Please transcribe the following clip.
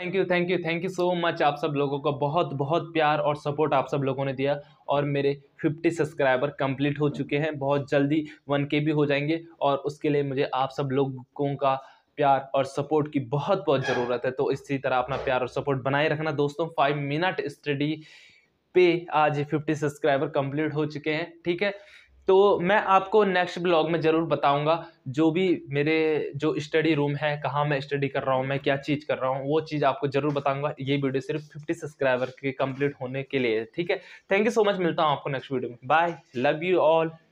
thank you thank you thank you so much आप सब लोगों का बहुत बहुत प्यार और सपोर्ट आप सब लोगों ने दिया और मेरे 50 सब्सक्राइबर कंप्लीट हो चुके हैं बहुत जल्दी वन के भी हो जाएंगे और उसके लिए मुझे आप सब लोगों का प्यार और सपोर्ट की बहुत बहुत ज़रूरत है तो इसी तरह अपना प्यार और सपोर्ट बनाए रखना दोस्तों फाइव मिनट स्टडी पे आज फिफ्टी सब्सक्राइबर कंप्लीट हो चुके हैं ठीक है तो मैं आपको नेक्स्ट ब्लॉग में ज़रूर बताऊंगा जो भी मेरे जो स्टडी रूम है कहाँ मैं स्टडी कर रहा हूँ मैं क्या चीज़ कर रहा हूँ वो चीज़ आपको ज़रूर बताऊंगा ये वीडियो सिर्फ 50 सब्सक्राइबर के कंप्लीट होने के लिए ठीक है थैंक यू सो मच मिलता हूँ आपको नेक्स्ट वीडियो में बाय लव यू ऑल